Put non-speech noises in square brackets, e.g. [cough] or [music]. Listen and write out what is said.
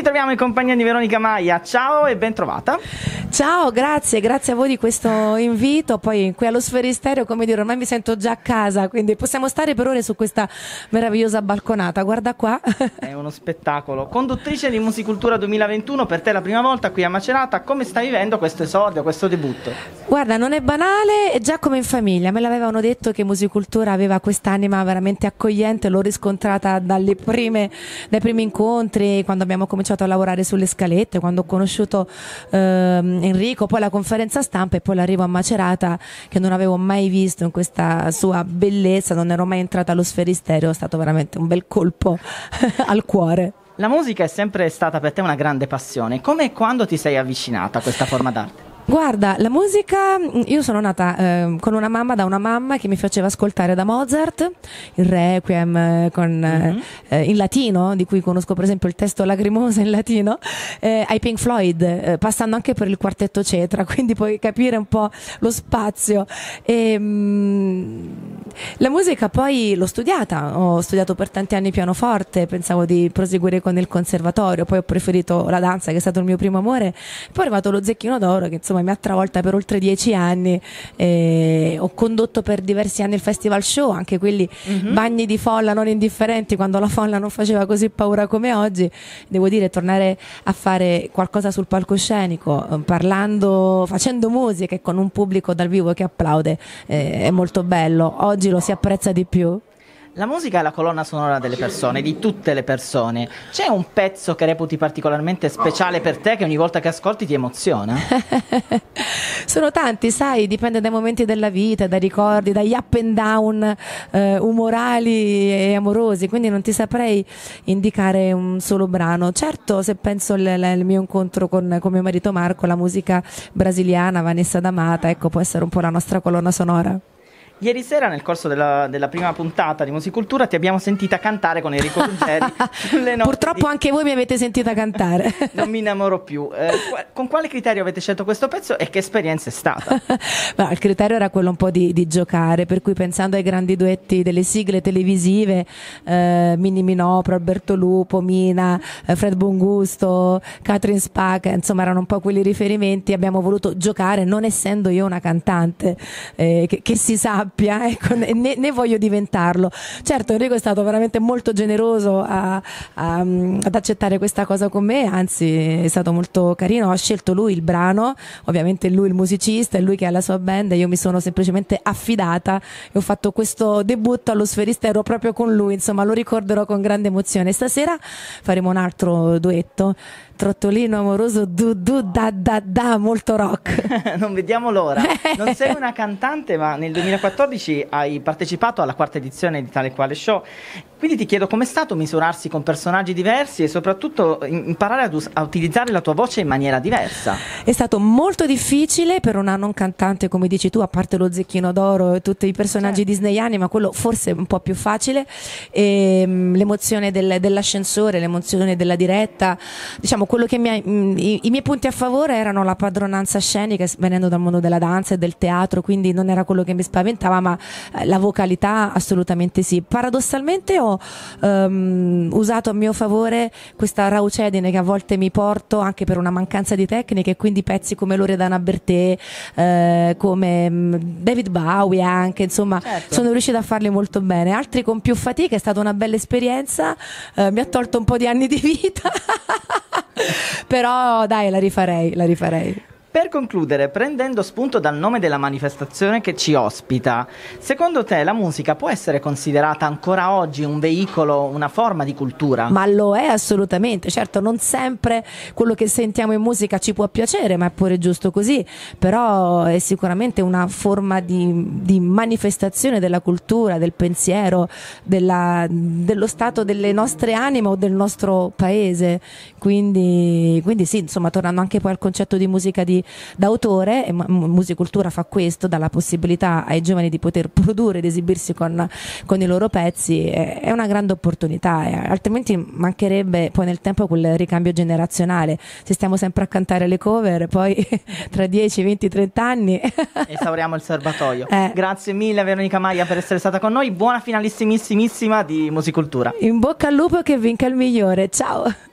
ritroviamo in compagnia di Veronica Maia. Ciao e bentrovata. Ciao, grazie, grazie a voi di questo invito. Poi qui allo Sferisterio, come dire, ormai mi sento già a casa, quindi possiamo stare per ore su questa meravigliosa balconata. Guarda qua. [laughs] È uno spettacolo. Conduttrice di Musicultura 2021, per te la prima volta qui a Macerata, come stai vivendo questo esordio, questo debutto? Guarda, non è banale, è già come in famiglia. Me l'avevano detto che Musicultura aveva quest'anima veramente accogliente, l'ho riscontrata prime, dai primi incontri, quando abbiamo cominciato cominciato a lavorare sulle scalette, quando ho conosciuto ehm, Enrico, poi la conferenza stampa e poi l'arrivo a Macerata che non avevo mai visto in questa sua bellezza, non ero mai entrata allo sferisterio, è stato veramente un bel colpo [laughs] al cuore. La musica è sempre stata per te una grande passione. Come e quando ti sei avvicinata a questa forma d'arte? Guarda, la musica, mm, io sono nata eh, con una mamma da una mamma che mi faceva ascoltare da Mozart, il Requiem eh, con, mm-hmm. eh, in latino, di cui conosco per esempio il testo Lagrimosa in latino, eh, ai Pink Floyd, eh, passando anche per il quartetto Cetra, [laughs] quindi puoi capire un po' lo spazio. E, ehm, mh, la musica poi l'ho studiata, ho studiato per tanti anni pianoforte, pensavo di proseguire con il conservatorio, poi ho preferito la danza che è stato il mio primo amore, poi è arrivato lo zecchino d'oro che insomma come mi ha travolta per oltre dieci anni. Eh, ho condotto per diversi anni il festival show, anche quelli mm-hmm. bagni di folla non indifferenti quando la folla non faceva così paura come oggi. Devo dire, tornare a fare qualcosa sul palcoscenico, eh, parlando, facendo musica e con un pubblico dal vivo che applaude eh, è molto bello. Oggi lo si apprezza di più. La musica è la colonna sonora delle persone, di tutte le persone. C'è un pezzo che reputi particolarmente speciale per te che ogni volta che ascolti ti emoziona? [laughs] Sono tanti, sai, dipende dai momenti della vita, dai ricordi, dagli up and down eh, umorali e amorosi, quindi non ti saprei indicare un solo brano. Certo, se penso al mio incontro con, con, mio marito Marco, la musica brasiliana, Vanessa D'Amata, ecco, può essere un po' la nostra colonna sonora. Ieri sera, nel corso della, della, prima puntata di Musicultura, ti abbiamo sentita cantare con Enrico Ruggeri. [laughs] Purtroppo di... anche voi mi avete sentita cantare. [laughs] non mi innamoro più. Eh, con quale criterio avete scelto questo pezzo e che esperienza è stata? [laughs] Ma, il criterio era quello un po' di, di, giocare, per cui pensando ai grandi duetti delle sigle televisive, eh, Mini Minopro, Alberto Lupo, Mina, eh, Fred Bongusto, Catherine Spack, insomma erano un po' quelli riferimenti, abbiamo voluto giocare non essendo io una cantante, eh, che, che si sa sappia, [laughs] ecco, né, né, voglio diventarlo. Certo, Enrico è stato veramente molto generoso a, a, mm, ad accettare questa cosa con me, anzi è stato molto carino, ho scelto lui il brano, ovviamente lui il musicista, è lui che ha la sua band e io mi sono semplicemente affidata e ho fatto questo debutto allo sferistero proprio con lui, insomma lo ricorderò con grande emozione. Stasera faremo un altro duetto trottolino amoroso du du da da da molto rock. [laughs] non vediamo l'ora. Non sei una cantante, ma nel 2014 hai partecipato alla quarta edizione di Tale Quale Show quindi ti chiedo com'è stato misurarsi con personaggi diversi e soprattutto eh, imparare ad us- a utilizzare la tua voce in maniera diversa. È stato molto difficile per una non cantante, come dici tu, a parte lo Zecchino d'Oro e tutti i personaggi certo. disneyani, ma quello forse un po' più facile. E, ehm, mh, l'emozione del, dell'ascensore, l'emozione della diretta, diciamo quello che mi ha, mh, mm, i, i miei punti a favore erano la padronanza scenica, venendo dal mondo della danza e del teatro, quindi non era quello che mi spaventava, ma eh, la vocalità assolutamente sì. Paradossalmente ho um, usato a mio favore questa raucedine che a volte mi porto anche per una mancanza di tecniche, quindi pezzi come Loredana Bertè, eh, come mm, David Bowie anche, insomma, certo. sono riuscita a farli molto bene. Altri con più fatica, è stata una bella esperienza, eh, mi ha tolto un po' di anni di vita. [laughs] Però dai, la rifarei, la rifarei. Per concludere, prendendo spunto dal nome della manifestazione che ci ospita, secondo te la musica può essere considerata ancora oggi un veicolo, una forma di cultura? Ma lo è assolutamente, certo non sempre quello che sentiamo in musica ci può piacere, ma è pure giusto così, però è sicuramente una forma di, di manifestazione della cultura, del pensiero, della, dello stato delle nostre anime o del nostro paese, quindi, quindi sì, insomma tornando anche poi al concetto di musica di d'autore e Musicultura fa questo, dà la possibilità ai giovani di poter [laughs] produrre ed esibirsi con, con i loro pezzi, è, è una grande opportunità, è, altrimenti mancherebbe poi nel tempo quel ricambio generazionale, se stiamo sempre a cantare le cover poi [laughs] tra 10, 20, 30 anni [laughs] esauriamo il serbatoio. Eh. Grazie mille Veronica Maia per essere stata con noi, buona finalissimissima di Musicultura. In bocca al lupo che vinca il migliore, ciao!